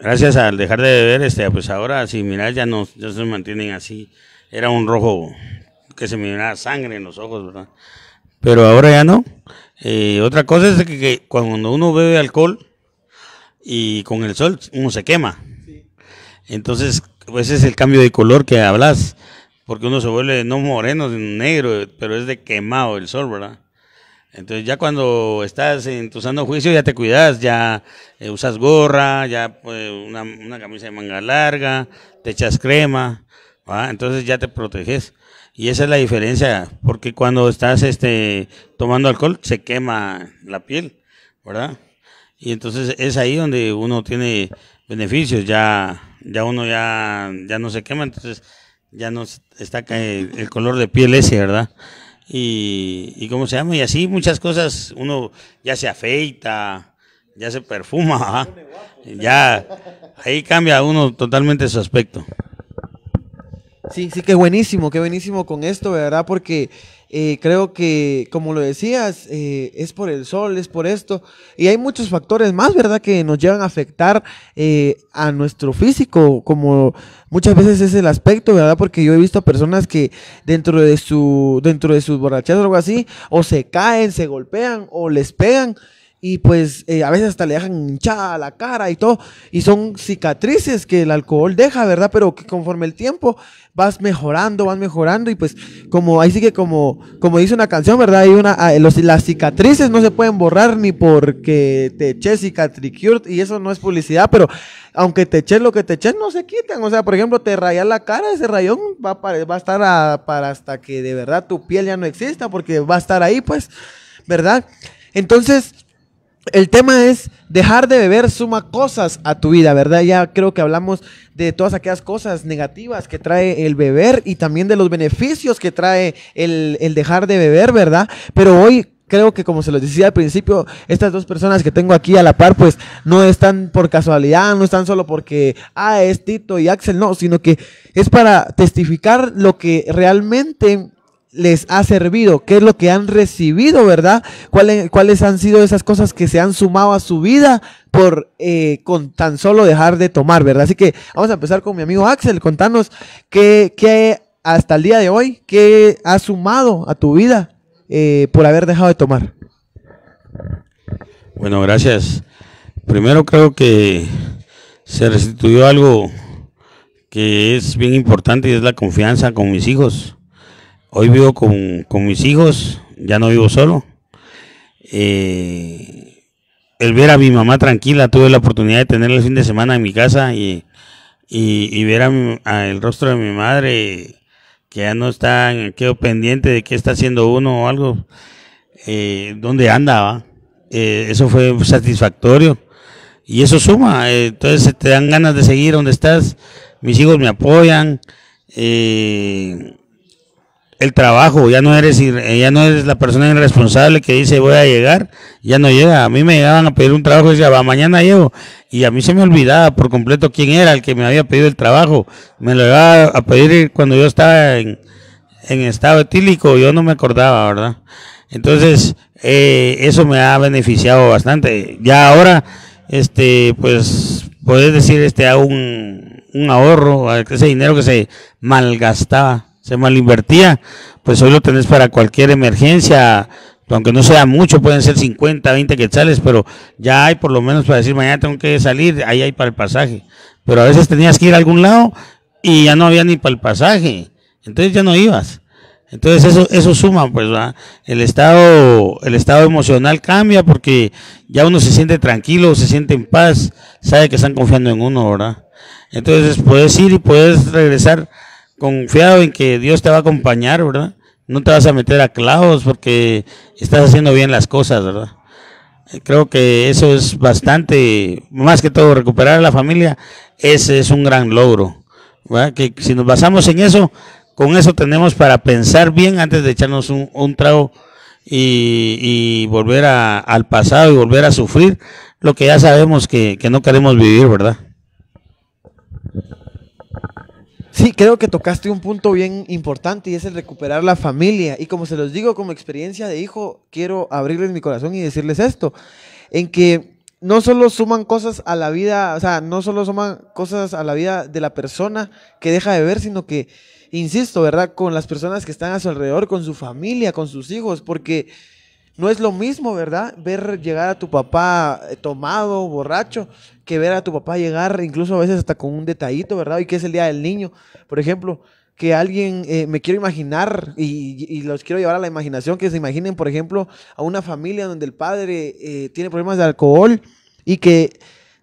Gracias al dejar de beber, este, pues ahora si miras ya no, se mantienen así. Era un rojo que se me miraba sangre en los ojos, ¿verdad? Pero ahora ya no. Eh, otra cosa es que, que, cuando uno bebe alcohol y con el sol uno se quema. Entonces pues es el cambio de color que hablas, porque uno se vuelve no moreno, negro, pero es de quemado el sol, ¿verdad? Entonces ya cuando estás en tu juicio ya te cuidas, ya eh, usas gorra, ya pues, una, camisa de manga larga, te echas crema, ¿va? entonces ya te proteges. Y esa es la diferencia, porque cuando estás este, tomando alcohol se quema la piel, ¿verdad? Y entonces es ahí donde uno tiene beneficios, ya ya uno ya, ya no se quema, entonces ya no está el, color de piel ese, ¿verdad? Y, y cómo se llama, y así muchas cosas, uno ya se afeita, ya se perfuma, ¿ah? ya ahí cambia uno totalmente su aspecto. Sí, sí, qué buenísimo, qué buenísimo con esto, ¿verdad? Porque eh, creo que, como lo decías, eh, es por el sol, es por esto. Y hay muchos factores más, ¿verdad?, que nos llevan a afectar eh, a nuestro físico, como muchas veces es el aspecto, ¿verdad? Porque yo he visto a personas que dentro de su, dentro de sus borracheras o algo así, o se caen, se golpean, o les pegan y pues eh, a veces hasta le dejan hinchada la cara y todo, y son cicatrices que el alcohol deja, ¿verdad? Pero que conforme el tiempo vas mejorando, vas mejorando, y pues como ahí sí que como, como dice una canción, ¿verdad? Hay una, eh, las cicatrices no se pueden borrar ni porque te eches cicatricure, y eso no es publicidad, pero aunque te eches lo que te eches, no se quitan, o sea, por ejemplo, te rayas la cara, ese rayón va, a, va a estar para hasta que de verdad tu piel ya no exista, porque va a estar ahí, pues, ¿verdad? Entonces, el tema es dejar de beber suma cosas a tu vida, ¿verdad? Ya creo que hablamos de todas aquellas cosas negativas que trae el beber y también de los beneficios que trae el, dejar de beber, ¿verdad? Pero hoy creo que como se los decía al principio, estas dos personas que tengo aquí a la par, pues no están por casualidad, no están solo porque, ah, es Tito y Axel, no, sino que es para testificar lo que realmente les ha servido, qué es lo que han recibido, ¿verdad? ¿Cuáles, cuáles han sido esas cosas que se han sumado a su vida por eh, con tan solo dejar de tomar, ¿verdad? Así que vamos a empezar con mi amigo Axel, contanos qué, qué hasta el día de hoy, qué ha sumado a tu vida eh, por haber dejado de tomar. Bueno, gracias. Primero creo que se restituyó algo que es bien importante y es la confianza con mis hijos Hoy vivo con, con mis hijos, ya no vivo solo. Eh, el ver a mi mamá tranquila, tuve la oportunidad de tener el fin de semana en mi casa y, y, ver a, el rostro de mi madre que ya no está, quedo pendiente de qué está haciendo uno o algo, eh, dónde andaba. Eh, eso fue satisfactorio y eso suma, eh, entonces te dan ganas de seguir donde estás, mis hijos me apoyan, eh, el trabajo, ya no eres eh, ya no eres la persona irresponsable que dice voy a llegar, ya no llega. A mí me llegaban a pedir un trabajo y decía, va, mañana llego. Y a mí se me olvidaba por completo quién era el que me había pedido el trabajo. Me lo iba a pedir cuando yo estaba en, en estado etílico, yo no me acordaba, ¿verdad? Entonces, eh, eso me ha beneficiado bastante. Ya ahora, este, pues, puedes decir, este, a un, un ahorro, ese dinero que se malgastaba se mal invertía, pues hoy lo tenés para cualquier emergencia, aunque no sea mucho, pueden ser 50, 20 quetzales, pero ya hay por lo menos para decir mañana tengo que salir, ahí hay para el pasaje. Pero a veces tenías que ir a algún lado y ya no había ni para el pasaje, entonces ya no ibas. Entonces eso, eso suma, pues el estado, el estado emocional cambia porque ya uno se siente tranquilo, se siente en paz, sabe que están confiando en uno, ¿verdad? Entonces puedes ir y puedes regresar confiado en que Dios te va a acompañar, ¿verdad? No te vas a meter a clavos porque estás haciendo bien las cosas, ¿verdad? Creo que eso es bastante, más que todo, recuperar a la familia, ese es un gran logro. ¿verdad? Que si nos basamos en eso, con eso tenemos para pensar bien antes de echarnos un, trago y, volver a, al pasado y volver a sufrir lo que ya sabemos que no queremos vivir, ¿verdad? Sí, creo que tocaste un punto bien importante y es el recuperar la familia. Y como se los digo como experiencia de hijo, quiero abrirles mi corazón y decirles esto, en que no solo suman cosas a la vida, o sea, no solo suman cosas a la vida de la persona que deja de ver, sino que, insisto, ¿verdad? Con las personas que están a su alrededor, con su familia, con sus hijos, porque no es lo mismo, ¿verdad? Ver llegar a tu papá eh, tomado, borracho, que ver a tu papá llegar, incluso a veces hasta con un detallito, ¿verdad? Y que es el día del niño, por ejemplo, que alguien, eh, me quiero imaginar y, los quiero llevar a la imaginación, que se imaginen, por ejemplo, a una familia donde el padre eh, tiene problemas de alcohol y que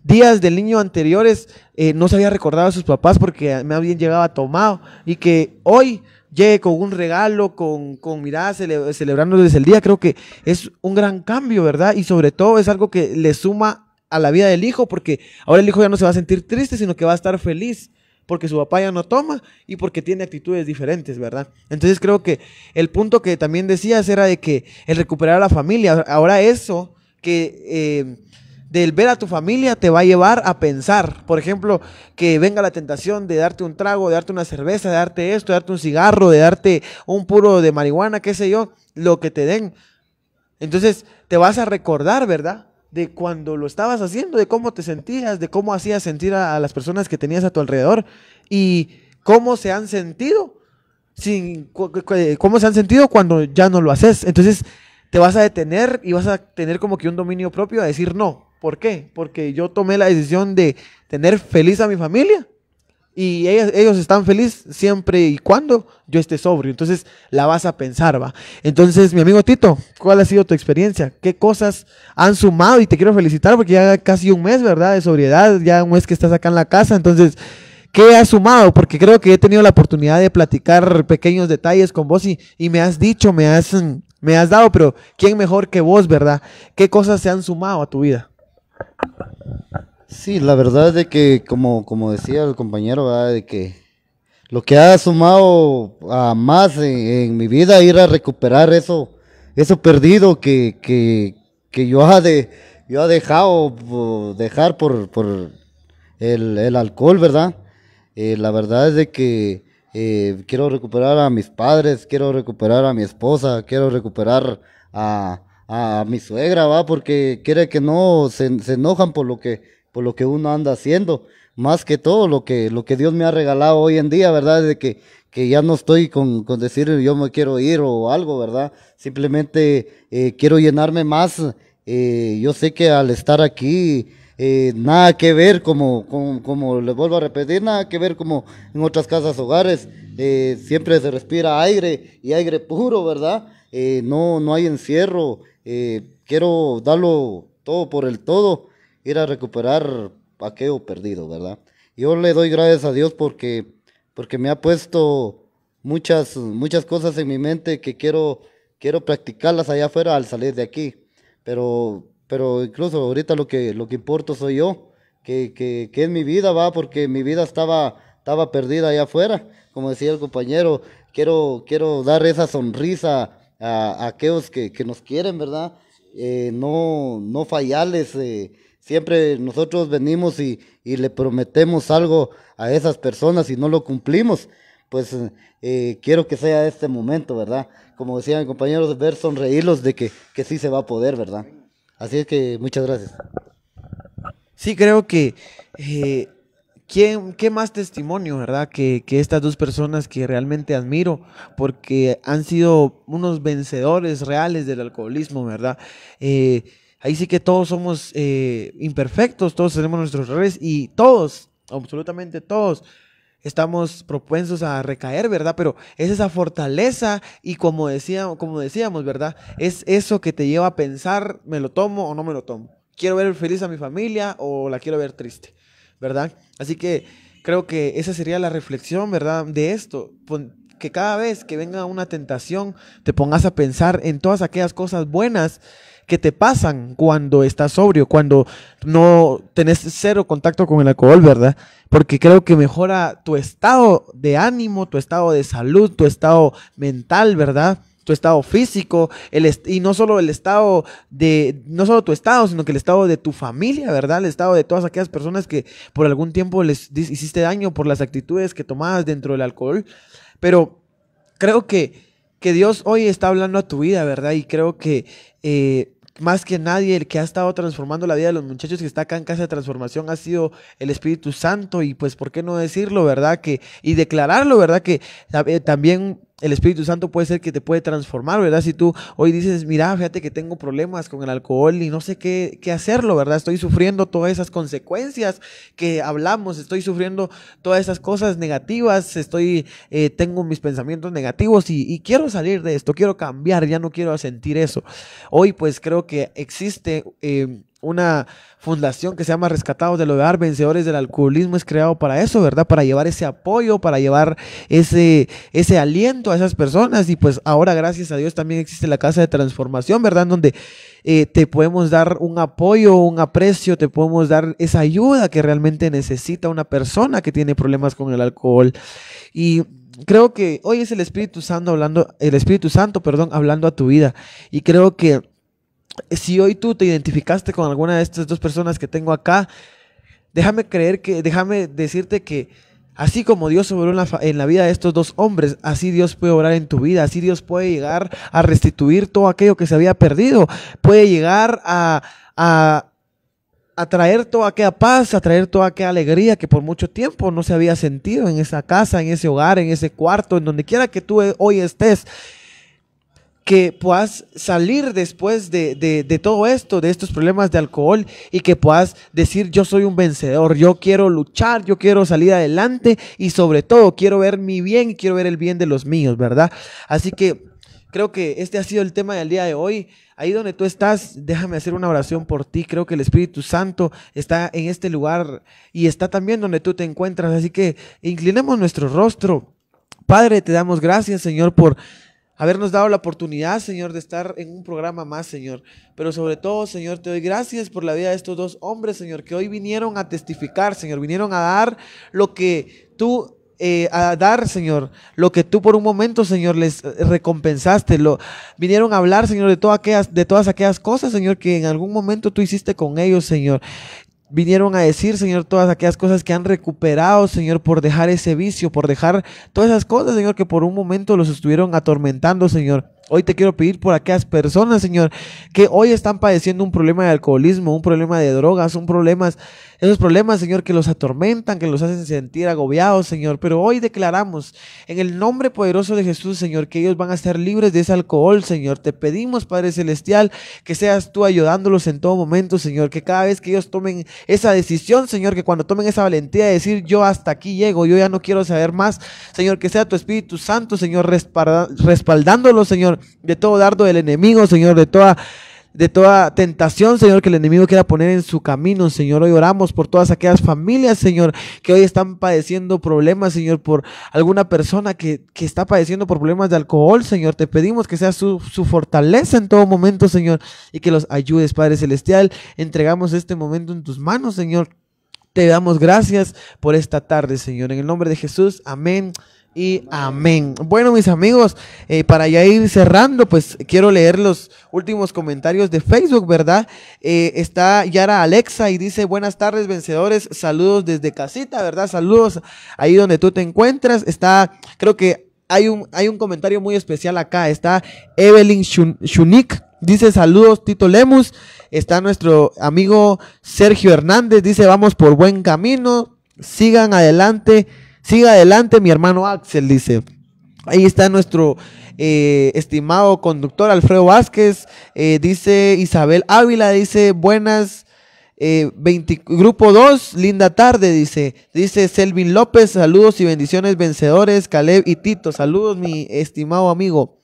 días del niño anteriores eh, no se había recordado a sus papás porque me habían llegado tomado y que hoy llegue con un regalo, con, con mirada celebrando desde el día, creo que es un gran cambio, ¿verdad? Y sobre todo es algo que le suma a la vida del hijo, porque ahora el hijo ya no se va a sentir triste, sino que va a estar feliz, porque su papá ya no toma y porque tiene actitudes diferentes, ¿verdad? Entonces creo que el punto que también decías era de que el recuperar a la familia, ahora eso que... Eh, del ver a tu familia te va a llevar a pensar. Por ejemplo, que venga la tentación de darte un trago, de darte una cerveza, de darte esto, de darte un cigarro, de darte un puro de marihuana, qué sé yo, lo que te den. Entonces te vas a recordar, ¿verdad? de cuando lo estabas haciendo, de cómo te sentías, de cómo hacías sentir a, las personas que tenías a tu alrededor y cómo se han sentido, sin, eh, cómo se han sentido cuando ya no lo haces. Entonces te vas a detener y vas a tener como que un dominio propio a decir no. ¿Por qué? Porque yo tomé la decisión de tener feliz a mi familia y ellos, están felices siempre y cuando yo esté sobrio. Entonces la vas a pensar, va. Entonces, mi amigo Tito, ¿cuál ha sido tu experiencia? ¿Qué cosas han sumado? Y te quiero felicitar porque ya casi un mes, ¿verdad? De sobriedad, ya un mes que estás acá en la casa. Entonces, ¿Qué has sumado? Porque creo que he tenido la oportunidad de platicar pequeños detalles con vos y, y, me has dicho, me has, me has dado, pero ¿quién mejor que vos, verdad? ¿Qué cosas se han sumado a tu vida? Sí, la verdad es de que, como, como decía el compañero, de que lo que ha sumado a más en, mi vida ir a recuperar eso, eso perdido que, que, yo, he de, yo ha dejado dejar por, por el, alcohol, ¿verdad? Eh, la verdad es de que eh, quiero recuperar a mis padres, quiero recuperar a mi esposa, quiero recuperar a, a mi suegra, va, porque quiere que no, se, se enojan por lo que por lo que uno anda haciendo. Más que todo lo que, lo que Dios me ha regalado hoy en día, ¿verdad? De que, que ya no estoy con, decir yo me quiero ir o algo, ¿verdad? Simplemente eh, quiero llenarme más. Eh, yo sé que al estar aquí, eh, nada que ver, como, como, le vuelvo a repetir, nada que ver como en otras casas hogares. siempre se respira aire y aire puro, ¿verdad? no, no hay encierro. quiero darlo todo por el todo ir a recuperar aquello perdido, ¿verdad? Yo le doy gracias a Dios porque, porque me ha puesto muchas, muchas cosas en mi mente que quiero, quiero practicarlas allá afuera al salir de aquí. Pero, pero incluso ahorita lo que, lo que importa soy yo, que, que, que es mi vida, va, porque mi vida estaba, estaba perdida allá afuera. Como decía el compañero, quiero, quiero dar esa sonrisa a, aquellos que, que, nos quieren, ¿verdad? Eh, no, no fallarles. Eh, Siempre nosotros venimos y, le prometemos algo a esas personas y no lo cumplimos. Pues eh, quiero que sea este momento, ¿verdad? Como decían compañeros, ver sonreírlos de que, sí se va a poder, ¿verdad? Así es que muchas gracias. Sí, creo que eh, ¿quién, qué más testimonio, ¿verdad? Que, estas dos personas que realmente admiro, porque han sido unos vencedores reales del alcoholismo, ¿verdad? Eh, ahí sí que todos somos eh, imperfectos, todos tenemos nuestros errores y todos, absolutamente todos, estamos propensos a recaer, ¿verdad? Pero es esa fortaleza y como, decía, como decíamos, ¿verdad? Es eso que te lleva a pensar, ¿me lo tomo o no me lo tomo? ¿Quiero ver feliz a mi familia o la quiero ver triste? ¿Verdad? Así que creo que esa sería la reflexión, ¿verdad? De esto. Que cada vez que venga una tentación, te pongas a pensar en todas aquellas cosas buenas que te pasan cuando estás sobrio, cuando no tenés cero contacto con el alcohol, ¿verdad? Porque creo que mejora tu estado de ánimo, tu estado de salud, tu estado mental, ¿verdad? tu estado físico, el y no solo el estado de, no solo tu estado, sino que el estado de tu familia, ¿verdad? El estado de todas aquellas personas que por algún tiempo les hiciste daño por las actitudes que tomabas dentro del alcohol. Pero creo que, que Dios hoy está hablando a tu vida, ¿verdad? Y creo que eh, más que nadie, el que ha estado transformando la vida de los muchachos que está acá en Casa de Transformación ha sido el Espíritu Santo y pues, ¿por qué no decirlo, verdad? Que, y declararlo, ¿verdad? Que eh, también el Espíritu Santo puede ser que te puede transformar, ¿verdad? Si tú hoy dices, mira, fíjate que tengo problemas con el alcohol y no sé qué, qué hacerlo, ¿verdad? Estoy sufriendo todas esas consecuencias que hablamos, estoy sufriendo todas esas cosas negativas, estoy, eh, tengo mis pensamientos negativos y, y quiero salir de esto, quiero cambiar, ya no quiero sentir eso. Hoy pues creo que existe... Eh, una fundación que se llama Rescatados del Hogar, Vencedores del Alcoholismo, es creado para eso, ¿verdad? Para llevar ese apoyo, para llevar ese, ese aliento a esas personas. Y pues ahora, gracias a Dios, también existe la Casa de Transformación, ¿verdad? Donde eh, te podemos dar un apoyo, un aprecio, te podemos dar esa ayuda que realmente necesita una persona que tiene problemas con el alcohol. Y creo que hoy es el Espíritu Santo hablando, el Espíritu Santo, perdón, hablando a tu vida. Y creo que si hoy tú te identificaste con alguna de estas dos personas que tengo acá, déjame creer que, déjame decirte que así como Dios obró en la, vida de estos dos hombres, así Dios puede obrar en tu vida, así Dios puede llegar a restituir todo aquello que se había perdido, puede llegar a, traer atraer toda aquella paz, a traer toda aquella alegría que por mucho tiempo no se había sentido en esa casa, en ese hogar, en ese cuarto, en donde quiera que tú hoy estés que puedas salir después de, todo esto, de estos problemas de alcohol y que puedas decir yo soy un vencedor, yo quiero luchar, yo quiero salir adelante y sobre todo quiero ver mi bien y quiero ver el bien de los míos, ¿verdad? Así que creo que este ha sido el tema del día de hoy. Ahí donde tú estás, déjame hacer una oración por ti. Creo que el Espíritu Santo está en este lugar y está también donde tú te encuentras. Así que inclinemos nuestro rostro. Padre, te damos gracias, Señor, por habernos dado la oportunidad, Señor, de estar en un programa más, Señor. Pero sobre todo, Señor, te doy gracias por la vida de estos dos hombres, Señor, que hoy vinieron a testificar, Señor, vinieron a dar lo que tú... Eh, a dar, Señor, lo que tú por un momento, Señor, les recompensaste. Lo, vinieron a hablar, Señor, de, aquellas, de todas aquellas cosas, Señor, que en algún momento tú hiciste con ellos, Señor vinieron a decir, Señor, todas aquellas cosas que han recuperado, Señor, por dejar ese vicio, por dejar todas esas cosas, Señor, que por un momento los estuvieron atormentando, Señor. Hoy te quiero pedir por aquellas personas, Señor, que hoy están padeciendo un problema de alcoholismo, un problema de drogas, un problema esos problemas, Señor, que los atormentan, que los hacen sentir agobiados, Señor. Pero hoy declaramos en el nombre poderoso de Jesús, Señor, que ellos van a ser libres de ese alcohol, Señor. Te pedimos, Padre Celestial, que seas tú ayudándolos en todo momento, Señor. Que cada vez que ellos tomen esa decisión, Señor, que cuando tomen esa valentía de decir, yo hasta aquí llego, yo ya no quiero saber más, Señor, que sea tu Espíritu Santo, Señor, respaldándolos, Señor, de todo dardo del enemigo, Señor, de toda de toda tentación, Señor, que el enemigo quiera poner en su camino, Señor. Hoy oramos por todas aquellas familias, Señor, que hoy están padeciendo problemas, Señor, por alguna persona que, está padeciendo por problemas de alcohol, Señor. Te pedimos que sea su, su fortaleza en todo momento, Señor, y que los ayudes, Padre Celestial. Entregamos este momento en tus manos, Señor. Te damos gracias por esta tarde, Señor. En el nombre de Jesús, amén y amén. Bueno, mis amigos, eh, para ya ir cerrando, pues quiero leer los últimos comentarios de Facebook, ¿verdad? Eh, está Yara Alexa y dice, buenas tardes, vencedores, saludos desde casita, ¿verdad? Saludos ahí donde tú te encuentras. Está, creo que hay un, hay un comentario muy especial acá, está Evelyn Shunik. Dice saludos Tito Lemus, está nuestro amigo Sergio Hernández, dice vamos por buen camino, sigan adelante, Siga adelante, mi hermano Axel, dice. Ahí está nuestro eh, estimado conductor Alfredo Vázquez. Eh, dice Isabel Ávila, dice buenas. Eh, grupo 2, linda tarde, dice. Dice Selvin López, saludos y bendiciones vencedores, Caleb y Tito, saludos mi estimado amigo.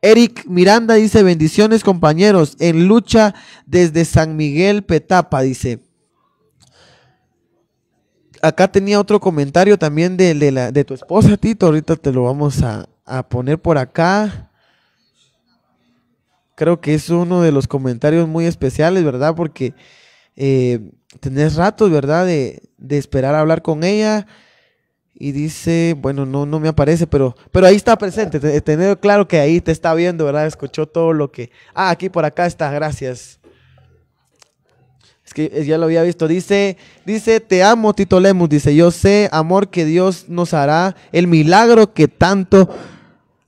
Eric Miranda dice, bendiciones compañeros, en lucha desde San Miguel Petapa, dice acá tenía otro comentario también de, la, de tu esposa, Tito. Ahorita te lo vamos a, poner por acá creo que es uno de los comentarios muy especiales, ¿verdad? Porque eh, tenés ratos, ¿verdad? De, de, esperar a hablar con ella. Y dice, bueno, no, no me aparece, pero, pero ahí está presente. Tener claro que ahí te está viendo, ¿verdad? Escuchó todo lo que. Ah, aquí por acá está, gracias que ya lo había visto. Dice, dice, te amo, Tito Lemus. Dice, yo sé, amor, que Dios nos hará el milagro que tanto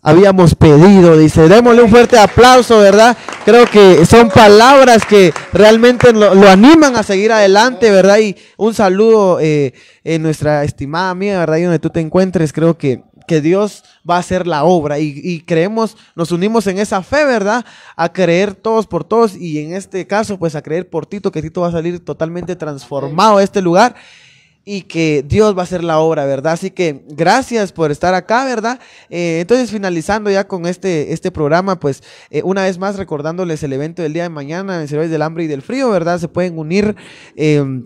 habíamos pedido. Dice, démosle un fuerte aplauso, ¿verdad? Creo que son palabras que realmente lo, animan a seguir adelante, ¿verdad? Y un saludo eh, en nuestra estimada mía ¿verdad? Y donde tú te encuentres, creo que que Dios va a hacer la obra y, creemos, nos unimos en esa fe, ¿verdad? A creer todos por todos y en este caso, pues a creer por Tito, que Tito va a salir totalmente transformado a este lugar y que Dios va a hacer la obra, ¿verdad? Así que gracias por estar acá, ¿verdad? Eh, entonces, finalizando ya con este, este programa, pues eh, una vez más recordándoles el evento del día de mañana en Servidores del Hambre y del Frío, ¿verdad? Se pueden unir. Eh,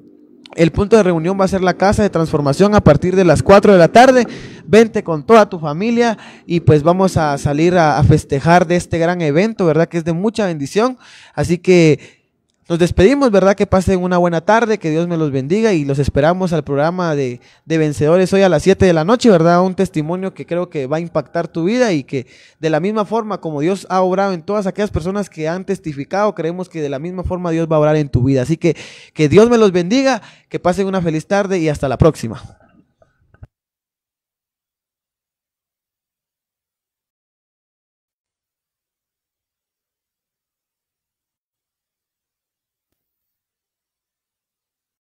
el punto de reunión va a ser la casa de transformación a partir de las 4 de la tarde. Vente con toda tu familia y pues vamos a salir a, a festejar de este gran evento, ¿verdad? Que es de mucha bendición. Así que nos despedimos, ¿verdad? Que pasen una buena tarde, que Dios me los bendiga y los esperamos al programa de, de, vencedores hoy a las 7 de la noche, ¿verdad? Un testimonio que creo que va a impactar tu vida y que de la misma forma como Dios ha obrado en todas aquellas personas que han testificado, creemos que de la misma forma Dios va a obrar en tu vida. Así que que Dios me los bendiga, que pasen una feliz tarde y hasta la próxima.